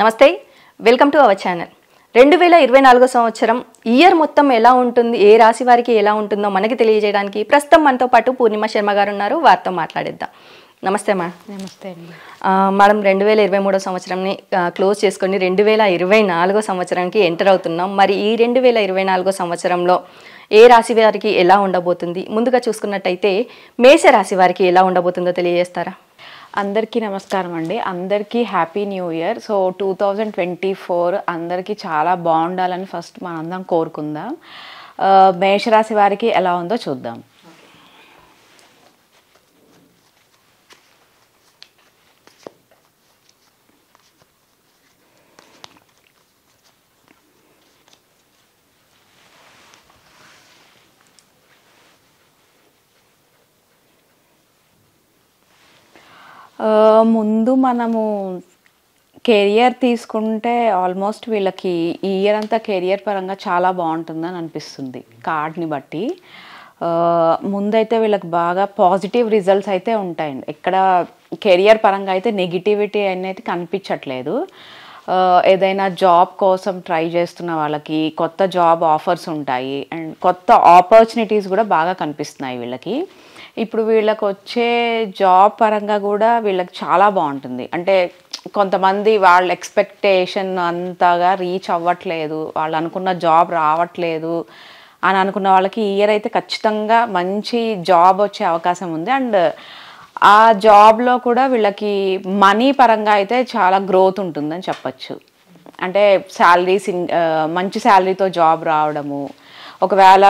నమస్తే welcome to our channel రెండు వేల ఇరవై నాలుగో సంవత్సరం ఇయర్ మొత్తం ఎలా ఉంటుంది ఏ రాశి వారికి ఎలా ఉంటుందో మనకి తెలియజేయడానికి ప్రస్తుతం మనతో పాటు పూర్ణిమ శర్మ గారు ఉన్నారు వారితో మాట్లాడిద్దాం నమస్తే మా నమస్తే అండి మేడం రెండు వేల ఇరవై మూడో సంవత్సరంని క్లోజ్ చేసుకొని రెండు వేల ఇరవై నాలుగో సంవత్సరానికి ఎంటర్ అవుతున్నాం మరి ఈ రెండు వేల ఇరవై నాలుగో సంవత్సరంలో ఏ రాశి వారికి ఎలా ఉండబోతుంది ముందుగా చూసుకున్నట్టయితే మేష రాశి వారికి ఎలా ఉండబోతుందో తెలియజేస్తారా అందరికీ నమస్కారం అండి అందరికీ happy new year so two thousand twenty four అందరికీ చాలా బాగుండాలని ఫస్ట్ మనందరం కోరుకుందాం uh, మేషరాశి వారికి ఎలా ఉందో చూద్దాం ముందు మనము కెరియర్ తీసుకుంటే ఆల్మోస్ట్ వీళ్ళకి ఇయర్ అంతా కెరియర్ పరంగా చాలా బాగుంటుందని అనిపిస్తుంది కార్డ్ని బట్టి ముందైతే వీళ్ళకి బాగా పాజిటివ్ రిజల్ట్స్ అయితే ఉంటాయండి ఎక్కడ కెరియర్ పరంగా అయితే నెగిటివిటీ అనేది కనిపించట్లేదు ఏదైనా జాబ్ కోసం ట్రై చేస్తున్న వాళ్ళకి కొత్త జాబ్ ఆఫర్స్ ఉంటాయి అండ్ కొత్త ఆపర్చునిటీస్ కూడా బాగా కనిపిస్తున్నాయి వీళ్ళకి ఇప్పుడు వీళ్ళకి వచ్చే జాబ్ పరంగా కూడా వీళ్ళకి చాలా బాగుంటుంది అంటే కొంతమంది వాళ్ళ ఎక్స్పెక్టేషన్ అంతగా రీచ్ అవ్వట్లేదు వాళ్ళు అనుకున్న జాబ్ రావట్లేదు అని అనుకున్న వాళ్ళకి ఈ ఇయర్ అయితే ఖచ్చితంగా మంచి జాబ్ వచ్చే అవకాశం ఉంది అండ్ ఆ జాబ్లో కూడా వీళ్ళకి మనీ పరంగా అయితే చాలా గ్రోత్ ఉంటుందని చెప్పచ్చు అంటే సింగ్ మంచి శాలరీతో జాబ్ రావడము ఒకవేళ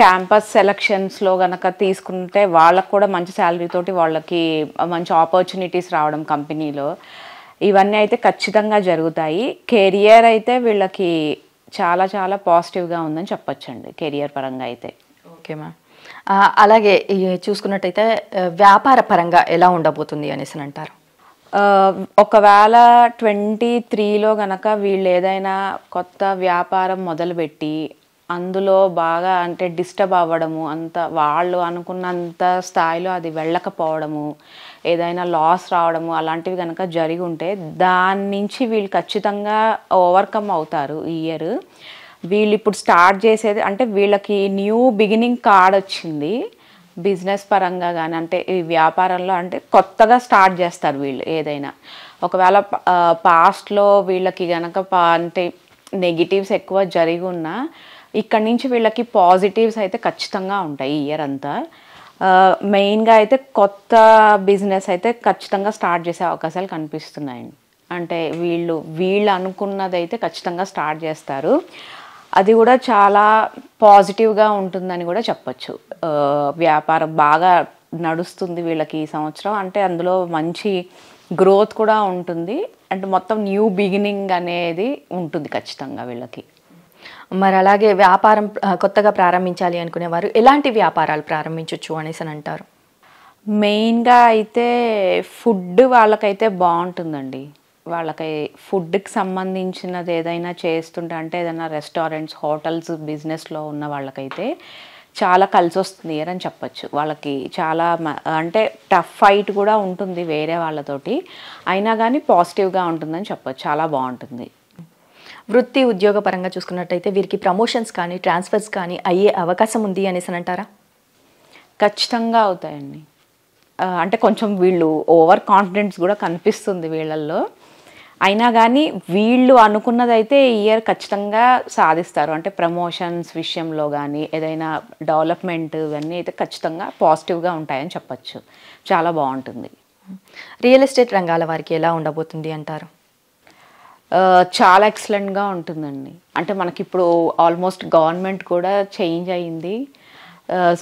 క్యాంపస్ సెలక్షన్స్లో కనుక తీసుకుంటే వాళ్ళకు కూడా మంచి శాలరీతోటి వాళ్ళకి మంచి ఆపర్చునిటీస్ రావడం కంపెనీలో ఇవన్నీ అయితే ఖచ్చితంగా జరుగుతాయి కెరియర్ అయితే వీళ్ళకి చాలా చాలా పాజిటివ్గా ఉందని చెప్పొచ్చండి కెరియర్ పరంగా అయితే ఓకే మ్యామ్ అలాగే చూసుకున్నట్టయితే వ్యాపార పరంగా ఎలా ఉండబోతుంది అనేసి అంటారు ఒకవేళ ట్వంటీ త్రీలో గనక వీళ్ళు ఏదైనా కొత్త వ్యాపారం మొదలుపెట్టి అందులో బాగా అంటే డిస్టర్బ్ అవ్వడము అంత వాళ్ళు అనుకున్నంత స్థాయిలో అది వెళ్ళకపోవడము ఏదైనా లాస్ రావడము అలాంటివి కనుక జరిగి ఉంటే దాని నుంచి వీళ్ళు ఖచ్చితంగా ఓవర్కమ్ అవుతారు ఈ ఇయర్ వీళ్ళు ఇప్పుడు స్టార్ట్ చేసేది అంటే వీళ్ళకి న్యూ బిగినింగ్ కార్డ్ వచ్చింది బిజినెస్ పరంగా కానీ అంటే ఈ వ్యాపారంలో అంటే కొత్తగా స్టార్ట్ చేస్తారు వీళ్ళు ఏదైనా ఒకవేళ పాస్ట్లో వీళ్ళకి కనుక అంటే నెగిటివ్స్ ఎక్కువ జరిగి ఉన్నా ఇక్కడ నుంచి వీళ్ళకి పాజిటివ్స్ అయితే ఖచ్చితంగా ఉంటాయి ఈ ఇయర్ అంతా మెయిన్గా అయితే కొత్త బిజినెస్ అయితే ఖచ్చితంగా స్టార్ట్ చేసే అవకాశాలు కనిపిస్తున్నాయండి అంటే వీళ్ళు వీళ్ళు అనుకున్నది అయితే ఖచ్చితంగా స్టార్ట్ చేస్తారు అది కూడా చాలా పాజిటివ్గా ఉంటుందని కూడా చెప్పచ్చు వ్యాపారం బాగా నడుస్తుంది వీళ్ళకి ఈ సంవత్సరం అంటే అందులో మంచి గ్రోత్ కూడా ఉంటుంది అంటే మొత్తం న్యూ బిగినింగ్ అనేది ఉంటుంది ఖచ్చితంగా వీళ్ళకి మరి అలాగే వ్యాపారం కొత్తగా ప్రారంభించాలి అనుకునేవారు ఎలాంటి వ్యాపారాలు ప్రారంభించవచ్చు అనేసి అని అంటారు మెయిన్గా అయితే ఫుడ్ వాళ్ళకైతే బాగుంటుందండి వాళ్ళకి ఫుడ్కి సంబంధించినది ఏదైనా చేస్తుంటే అంటే ఏదైనా రెస్టారెంట్స్ హోటల్స్ బిజినెస్లో ఉన్న వాళ్ళకైతే చాలా కలిసి వస్తుంది అని చెప్పచ్చు వాళ్ళకి చాలా అంటే టఫ్ ఫైట్ కూడా ఉంటుంది వేరే వాళ్ళతోటి అయినా కానీ పాజిటివ్గా ఉంటుందని చెప్పచ్చు చాలా బాగుంటుంది వృత్తి ఉద్యోగ పరంగా చూసుకున్నట్టయితే వీరికి ప్రమోషన్స్ కానీ ట్రాన్స్ఫర్స్ కానీ అయ్యే అవకాశం ఉంది అనేసి అంటారా ఖచ్చితంగా అవుతాయండి అంటే కొంచెం వీళ్ళు ఓవర్ కాన్ఫిడెన్స్ కూడా కనిపిస్తుంది వీళ్ళల్లో అయినా కానీ వీళ్ళు అనుకున్నదైతే ఈ ఇయర్ ఖచ్చితంగా సాధిస్తారు అంటే ప్రమోషన్స్ విషయంలో కానీ ఏదైనా డెవలప్మెంట్ ఇవన్నీ అయితే ఖచ్చితంగా పాజిటివ్గా ఉంటాయని చెప్పచ్చు చాలా బాగుంటుంది రియల్ ఎస్టేట్ రంగాల వారికి ఎలా ఉండబోతుంది అంటారు చాలా ఎక్సలెంట్గా ఉంటుందండి అంటే మనకి ఇప్పుడు ఆల్మోస్ట్ గవర్నమెంట్ కూడా చేంజ్ అయింది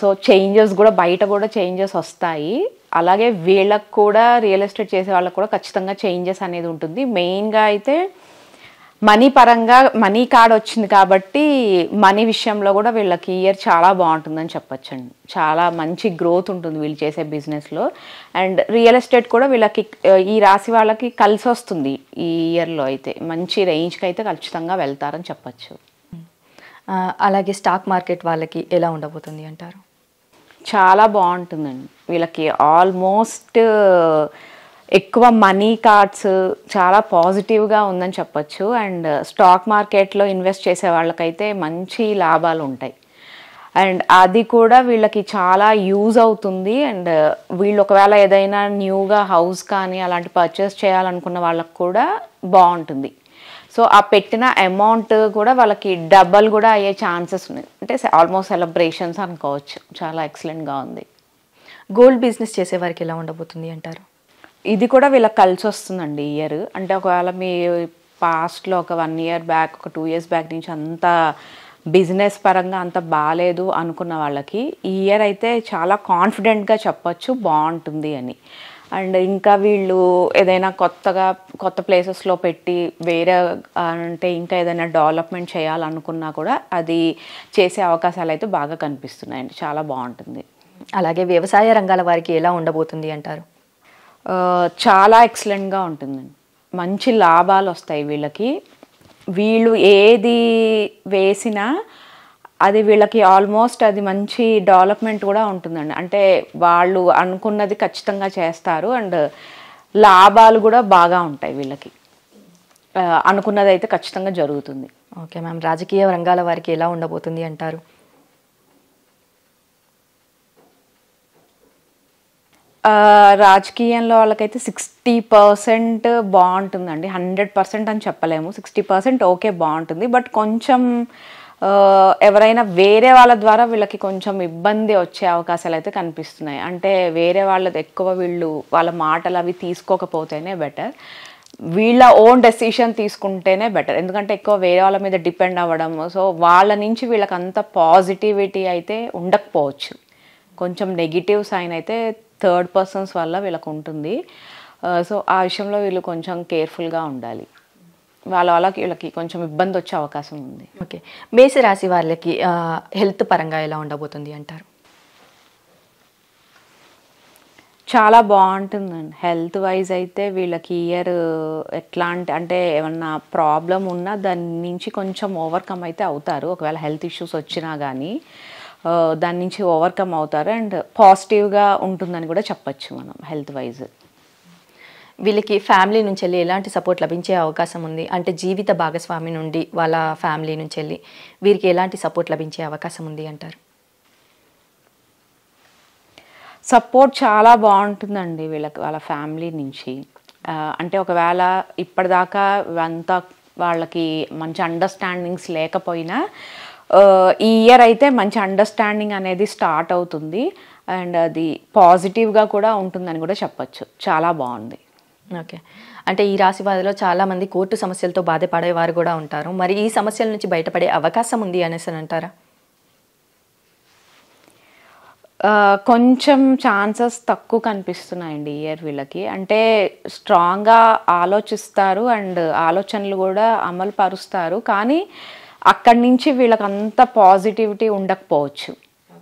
సో చేంజెస్ కూడా బయట కూడా చేంజెస్ వస్తాయి అలాగే వీళ్ళకు కూడా రియల్ ఎస్టేట్ చేసే వాళ్ళకు కూడా ఖచ్చితంగా చేంజెస్ అనేది ఉంటుంది మెయిన్గా అయితే మనీ పరంగా మనీ కార్డ్ వచ్చింది కాబట్టి మనీ విషయంలో కూడా వీళ్ళకి ఇయర్ చాలా బాగుంటుందని చెప్పొచ్చండి చాలా మంచి గ్రోత్ ఉంటుంది వీళ్ళు చేసే బిజినెస్లో అండ్ రియల్ ఎస్టేట్ కూడా వీళ్ళకి ఈ రాశి వాళ్ళకి కలిసి వస్తుంది ఈ ఇయర్లో అయితే మంచి రేంజ్కి అయితే ఖచ్చితంగా వెళ్తారని చెప్పచ్చు అలాగే స్టాక్ మార్కెట్ వాళ్ళకి ఎలా ఉండబోతుంది అంటారు చాలా బాగుంటుందండి వీళ్ళకి ఆల్మోస్ట్ ఎక్కువ మనీ కార్డ్స్ చాలా పాజిటివ్గా ఉందని చెప్పొచ్చు అండ్ స్టాక్ మార్కెట్లో ఇన్వెస్ట్ చేసే వాళ్ళకైతే మంచి లాభాలు ఉంటాయి అండ్ అది కూడా వీళ్ళకి చాలా యూజ్ అవుతుంది అండ్ వీళ్ళు ఒకవేళ ఏదైనా న్యూగా హౌస్ కానీ అలాంటి పర్చేస్ చేయాలనుకున్న వాళ్ళకు కూడా బాగుంటుంది సో ఆ పెట్టిన అమౌంట్ కూడా వాళ్ళకి డబల్ కూడా అయ్యే ఛాన్సెస్ ఉన్నాయి అంటే ఆల్మోస్ట్ సెలబ్రేషన్స్ అనుకోవచ్చు చాలా ఎక్సలెంట్గా ఉంది గోల్డ్ బిజినెస్ చేసే వారికి ఎలా ఉండబోతుంది అంటారు ఇది కూడా వీళ్ళకి కలిసి వస్తుందండి ఇయర్ అంటే ఒకవేళ మీ పాస్ట్లో ఒక వన్ ఇయర్ బ్యాక్ ఒక టూ ఇయర్స్ బ్యాక్ నుంచి అంత బిజినెస్ పరంగా అంత బాగాలేదు అనుకున్న వాళ్ళకి ఈ ఇయర్ అయితే చాలా కాన్ఫిడెంట్గా చెప్పచ్చు బాగుంటుంది అని అండ్ ఇంకా వీళ్ళు ఏదైనా కొత్తగా కొత్త ప్లేసెస్లో పెట్టి వేరే అంటే ఇంకా ఏదైనా డెవలప్మెంట్ చేయాలనుకున్నా కూడా అది చేసే అవకాశాలు అయితే బాగా కనిపిస్తున్నాయండి చాలా బాగుంటుంది అలాగే వ్యవసాయ రంగాల వారికి ఎలా ఉండబోతుంది అంటారు చాలా ఎక్సలెంట్గా ఉంటుందండి మంచి లాభాలు వస్తాయి వీళ్ళకి వీళ్ళు ఏది వేసినా అది వీళ్ళకి ఆల్మోస్ట్ అది మంచి డెవలప్మెంట్ కూడా ఉంటుందండి అంటే వాళ్ళు అనుకున్నది ఖచ్చితంగా చేస్తారు అండ్ లాభాలు కూడా బాగా ఉంటాయి వీళ్ళకి అనుకున్నది అయితే ఖచ్చితంగా జరుగుతుంది ఓకే మ్యామ్ రాజకీయ రంగాల వారికి ఎలా ఉండబోతుంది అంటారు రాజకీయంలో వాళ్ళకైతే సిక్స్టీ పర్సెంట్ బాగుంటుందండి హండ్రెడ్ పర్సెంట్ అని చెప్పలేము సిక్స్టీ పర్సెంట్ ఓకే బాగుంటుంది బట్ కొంచెం ఎవరైనా వేరే వాళ్ళ ద్వారా వీళ్ళకి కొంచెం ఇబ్బంది వచ్చే అవకాశాలు అయితే కనిపిస్తున్నాయి అంటే వేరే వాళ్ళది ఎక్కువ వీళ్ళు వాళ్ళ మాటలు అవి తీసుకోకపోతేనే బెటర్ వీళ్ళ ఓన్ డెసిషన్ తీసుకుంటేనే బెటర్ ఎందుకంటే ఎక్కువ వేరే వాళ్ళ మీద డిపెండ్ అవ్వడం సో వాళ్ళ నుంచి వీళ్ళకి అంత పాజిటివిటీ అయితే ఉండకపోవచ్చు కొంచెం నెగిటివ్ సైన్ అయితే థర్డ్ పర్సన్స్ వల్ల వీళ్ళకు ఉంటుంది సో ఆ విషయంలో వీళ్ళు కొంచెం కేర్ఫుల్గా ఉండాలి వాళ్ళ వాళ్ళకి వీళ్ళకి కొంచెం ఇబ్బంది వచ్చే అవకాశం ఉంది ఓకే మేసి రాశి వాళ్ళకి హెల్త్ పరంగా ఎలా ఉండబోతుంది అంటారు చాలా బాగుంటుందండి హెల్త్ వైజ్ అయితే వీళ్ళకి ఇయర్ ఎట్లాంటి అంటే ఏమన్నా ప్రాబ్లం ఉన్నా దాని నుంచి కొంచెం ఓవర్కమ్ అయితే అవుతారు ఒకవేళ హెల్త్ ఇష్యూస్ వచ్చినా కానీ దాని నుంచి ఓవర్కమ్ అవుతారు అండ్ పాజిటివ్గా ఉంటుందని కూడా చెప్పచ్చు మనం హెల్త్ వైజ్ వీళ్ళకి ఫ్యామిలీ నుంచి వెళ్ళి ఎలాంటి సపోర్ట్ లభించే అవకాశం ఉంది అంటే జీవిత భాగస్వామి నుండి వాళ్ళ ఫ్యామిలీ నుంచి వెళ్ళి వీరికి ఎలాంటి సపోర్ట్ లభించే అవకాశం ఉంది అంటారు సపోర్ట్ చాలా బాగుంటుందండి వీళ్ళకి వాళ్ళ ఫ్యామిలీ నుంచి అంటే ఒకవేళ ఇప్పటిదాకా అంతా వాళ్ళకి మంచి అండర్స్టాండింగ్స్ లేకపోయినా ఈ ఇయర్ అయితే మంచి అండర్స్టాండింగ్ అనేది స్టార్ట్ అవుతుంది అండ్ అది పాజిటివ్గా కూడా ఉంటుందని కూడా చెప్పచ్చు చాలా బాగుంది ఓకే అంటే ఈ రాశి వారిలో చాలామంది కోర్టు సమస్యలతో బాధపడేవారు కూడా ఉంటారు మరి ఈ సమస్యల నుంచి బయటపడే అవకాశం ఉంది అనేసి అంటారా కొంచెం ఛాన్సెస్ తక్కువ కనిపిస్తున్నాయండి ఇయర్ వీళ్ళకి అంటే స్ట్రాంగ్గా ఆలోచిస్తారు అండ్ ఆలోచనలు కూడా అమలు పరుస్తారు కానీ అక్కడి నుంచి వీళ్ళకి అంత పాజిటివిటీ ఉండకపోవచ్చు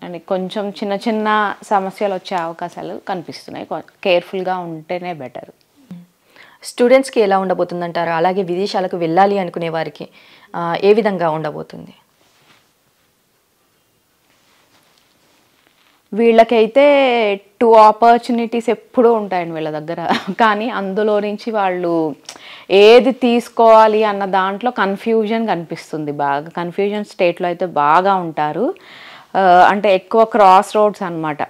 అని కొంచెం చిన్న చిన్న సమస్యలు వచ్చే అవకాశాలు కనిపిస్తున్నాయి కేర్ఫుల్గా ఉంటేనే బెటర్ స్టూడెంట్స్కి ఎలా ఉండబోతుందంటారు అలాగే విదేశాలకు వెళ్ళాలి అనుకునే వారికి ఏ విధంగా ఉండబోతుంది వీళ్ళకైతే టూ ఆపర్చునిటీస్ ఎప్పుడూ ఉంటాయండి వీళ్ళ దగ్గర కానీ అందులో నుంచి వాళ్ళు ఏది తీసుకోవాలి అన్న దాంట్లో కన్ఫ్యూజన్ కనిపిస్తుంది బాగా కన్ఫ్యూజన్ స్టేట్లో అయితే బాగా ఉంటారు అంటే ఎక్కువ క్రాస్ రోడ్స్ అనమాట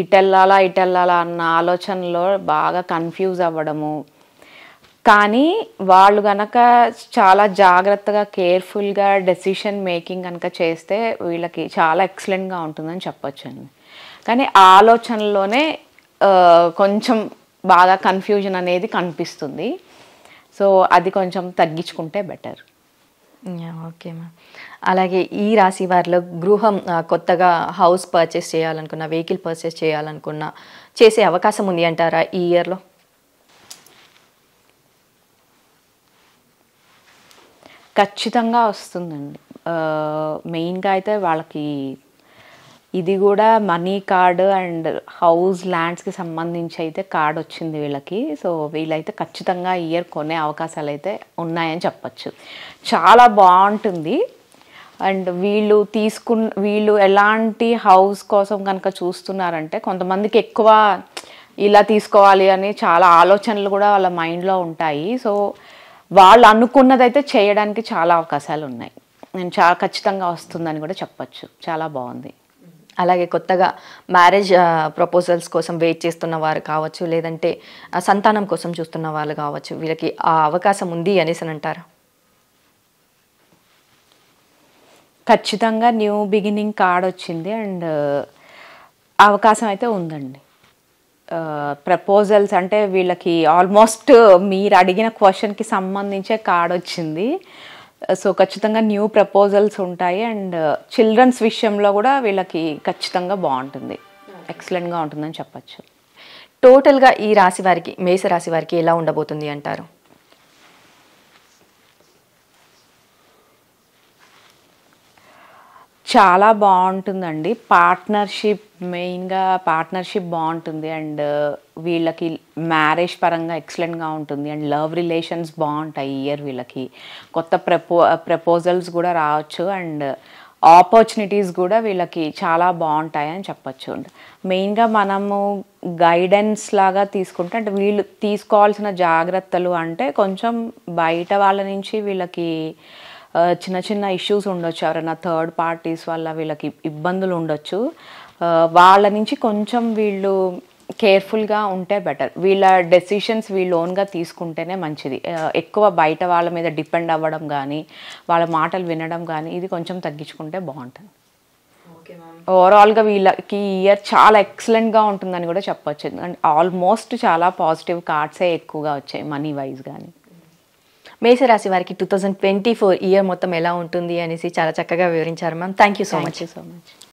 ఇటెల్లాలా ఇటెల్లాలా అన్న ఆలోచనలో బాగా కన్ఫ్యూజ్ అవ్వడము కానీ వాళ్ళు గనక చాలా జాగ్రత్తగా కేర్ఫుల్గా డెసిషన్ మేకింగ్ కనుక చేస్తే వీళ్ళకి చాలా ఎక్సలెంట్గా ఉంటుందని చెప్పొచ్చండి కానీ ఆ ఆలోచనలోనే కొంచెం బాగా కన్ఫ్యూజన్ అనేది కనిపిస్తుంది సో అది కొంచెం తగ్గించుకుంటే బెటర్ ఓకే మ్యామ్ అలాగే ఈ రాశి వారిలో గృహం కొత్తగా హౌస్ పర్చేస్ చేయాలనుకున్న వెహికల్ పర్చేస్ చేయాలనుకున్న చేసే అవకాశం ఉంది అంటారా ఈ ఇయర్లో ఖచ్చితంగా వస్తుందండి మెయిన్గా అయితే వాళ్ళకి ఇది కూడా మనీ కార్డ్ అండ్ హౌస్ ల్యాండ్స్కి సంబంధించి అయితే కార్డ్ వచ్చింది వీళ్ళకి సో వీళ్ళైతే ఖచ్చితంగా ఇయర్ కొనే అవకాశాలు అయితే ఉన్నాయని చెప్పచ్చు చాలా బాగుంటుంది అండ్ వీళ్ళు తీసుకున్న వీళ్ళు ఎలాంటి హౌస్ కోసం కనుక చూస్తున్నారంటే కొంతమందికి ఎక్కువ ఇలా తీసుకోవాలి అని చాలా ఆలోచనలు కూడా వాళ్ళ మైండ్లో ఉంటాయి సో వాళ్ళు అనుకున్నదైతే చేయడానికి చాలా అవకాశాలు ఉన్నాయి నేను చాలా ఖచ్చితంగా వస్తుందని కూడా చెప్పచ్చు చాలా బాగుంది అలాగే కొత్తగా మ్యారేజ్ ప్రపోజల్స్ కోసం వెయిట్ చేస్తున్న వారు కావచ్చు లేదంటే సంతానం కోసం చూస్తున్న వాళ్ళు కావచ్చు వీళ్ళకి ఆ అవకాశం ఉంది అనేసి అంటారు ఖచ్చితంగా న్యూ బిగినింగ్ కార్డ్ వచ్చింది అండ్ అవకాశం అయితే ఉందండి ప్రపోజల్స్ అంటే వీళ్ళకి ఆల్మోస్ట్ మీరు అడిగిన క్వశ్చన్కి సంబంధించే కార్డ్ వచ్చింది సో uh, ఖచ్చితంగా న్యూ ప్రపోజల్స్ ఉంటాయి అండ్ చిల్డ్రన్స్ uh, విషయంలో కూడా వీళ్ళకి ఖచ్చితంగా బాగుంటుంది ఎక్సలెంట్గా ఉంటుందని చెప్పచ్చు టోటల్గా ఈ రాశి వారికి మేష రాశి వారికి ఎలా ఉండబోతుంది అంటారు చాలా బాగుంటుందండి పార్ట్నర్షిప్ మెయిన్గా పార్ట్నర్షిప్ బాగుంటుంది అండ్ వీళ్ళకి మ్యారేజ్ పరంగా ఎక్సలెంట్గా ఉంటుంది అండ్ లవ్ రిలేషన్స్ బాగుంటాయి ఇయర్ వీళ్ళకి కొత్త ప్రపో ప్రపోజల్స్ కూడా రావచ్చు అండ్ ఆపర్చునిటీస్ కూడా వీళ్ళకి చాలా బాగుంటాయి అని చెప్పచ్చు మెయిన్గా మనము గైడెన్స్ లాగా తీసుకుంటే అంటే వీళ్ళు తీసుకోవాల్సిన జాగ్రత్తలు అంటే కొంచెం బయట వాళ్ళ నుంచి వీళ్ళకి చిన్న చిన్న ఇష్యూస్ ఉండొచ్చు ఎవరైనా థర్డ్ పార్టీస్ వల్ల వీళ్ళకి ఇబ్బందులు ఉండొచ్చు వాళ్ళ నుంచి కొంచెం వీళ్ళు కేర్ఫుల్గా ఉంటే బెటర్ వీళ్ళ డెసిషన్స్ వీళ్ళు ఓన్గా తీసుకుంటేనే మంచిది ఎక్కువ బయట వాళ్ళ మీద డిపెండ్ అవ్వడం కానీ వాళ్ళ మాటలు వినడం కానీ ఇది కొంచెం తగ్గించుకుంటే బాగుంటుంది ఓవరాల్గా వీళ్ళకి ఇయర్ చాలా ఎక్సలెంట్గా ఉంటుందని కూడా చెప్పొచ్చు అండ్ ఆల్మోస్ట్ చాలా పాజిటివ్ కార్డ్సే ఎక్కువగా వచ్చాయి మనీ వైజ్ కానీ మేషరాశి వారికి two thousand twenty four year మొత్తం ఎలా ఉంటుంది అనేసి చాలా చక్కగా వివరించారు ma'am thank you so much so much